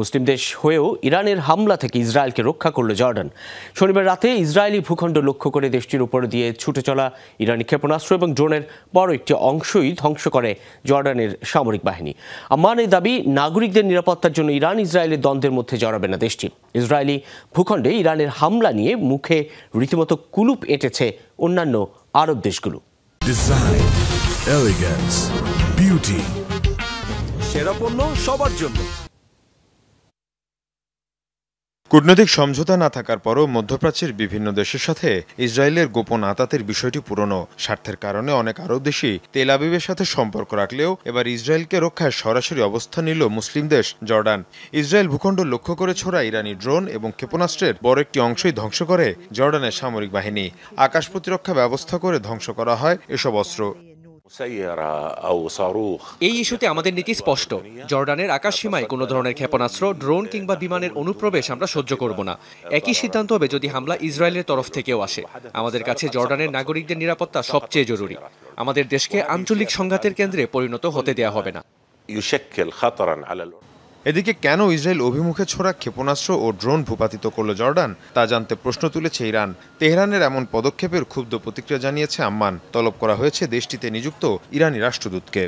মুসলিম দেশ হয়েও ইরানের হামলা থেকে ইসরায়েলকে রক্ষা করল জর্ডান শনিবার রাতে ইসরায়েলি ভূখণ্ড লক্ষ্য করে দেশটির উপর দিয়ে ছুটে চলা ইরানি ক্ষেপণাস্ত্র এবং ড্রোনের বড় একটি অংশই ধ্বংস করে জর্ডানের সামরিক বাহিনী আম্মানের দাবি নাগরিকদের নিরাপত্তার জন্য ইরান ইসরায়েলের দ্বন্দ্বের মধ্যে জড়াবে না দেশটি ইসরায়েলি ভূখণ্ডে ইরানের হামলা নিয়ে মুখে রীতিমতো কুলুপ এঁটেছে অন্যান্য আরব দেশগুলো সেরা পণ্য সবার জন্য কূটনৈতিক সমঝোতা না থাকার পরও মধ্যপ্রাচ্যের বিভিন্ন দেশের সাথে ইসরায়েলের গোপন আতাতের বিষয়টি পুরনো স্বার্থের কারণে অনেক আরব দেশই তেল আবিবের সাথে সম্পর্ক রাখলেও এবার ইসরায়েলকে রক্ষায় সরাসরি অবস্থান নিল মুসলিম দেশ জর্ডান ইসরায়েল ভূখণ্ড লক্ষ্য করে ছোড়া ইরানি ড্রোন এবং ক্ষেপণাস্ত্রের বড় একটি অংশই ধ্বংস করে জর্ডানের সামরিক বাহিনী আকাশ প্রতিরক্ষা ব্যবস্থা করে ধ্বংস করা হয় এসব অস্ত্র এই ইস্যুতে আমাদের নীতি স্পষ্ট জর্ডানের আকাশ সীমায় কোনো ধরনের ক্ষেপণাস্ত্র ড্রোন কিংবা বিমানের অনুপ্রবেশ আমরা সহ্য করব না একই সিদ্ধান্ত হবে যদি হামলা ইসরায়েলের তরফ থেকেও আসে আমাদের কাছে জর্ডানের নাগরিকদের নিরাপত্তা সবচেয়ে জরুরি আমাদের দেশকে আঞ্চলিক সংঘাতের কেন্দ্রে পরিণত হতে দেয়া হবে না এদিকে কেন ইসরায়েল অভিমুখে ছোড়া ক্ষেপণাস্ত্র ও ড্রোন ভূপাতিত করল জর্ডান তা জানতে প্রশ্ন তুলেছে ইরান তেহরানের এমন পদক্ষেপের ক্ষুব্ধ প্রতিক্রিয়া জানিয়েছে আম্মান তলব করা হয়েছে দেশটিতে নিযুক্ত ইরানি রাষ্ট্রদূতকে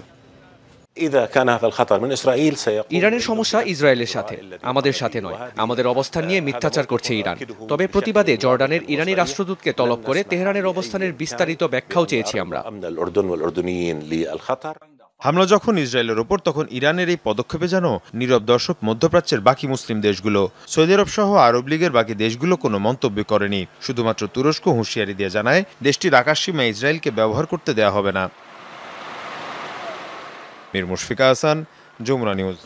ইরানের সমস্যা ইসরায়েলের সাথে আমাদের সাথে নয় আমাদের অবস্থান নিয়ে মিথ্যাচার করছে ইরান তবে প্রতিবাদে জর্ডানের ইরানি রাষ্ট্রদূতকে তলব করে তেহরানের অবস্থানের বিস্তারিত ব্যাখ্যাও চেয়েছি আমরা হামলা যখন ইসরায়েলের ওপর তখন ইরানের এই পদক্ষেপে যেন নীরব দর্শক মধ্যপ্রাচ্যের বাকি মুসলিম দেশগুলো সৌদি আরব সহ আরব লীগের বাকি দেশগুলো কোনো মন্তব্য করেনি শুধুমাত্র তুরস্ক হুঁশিয়ারি দিয়ে জানায় দেশটির সীমা ইসরায়েলকে ব্যবহার করতে দেয়া হবে না মির মুশফিকা হাসান যমুনা নিউজ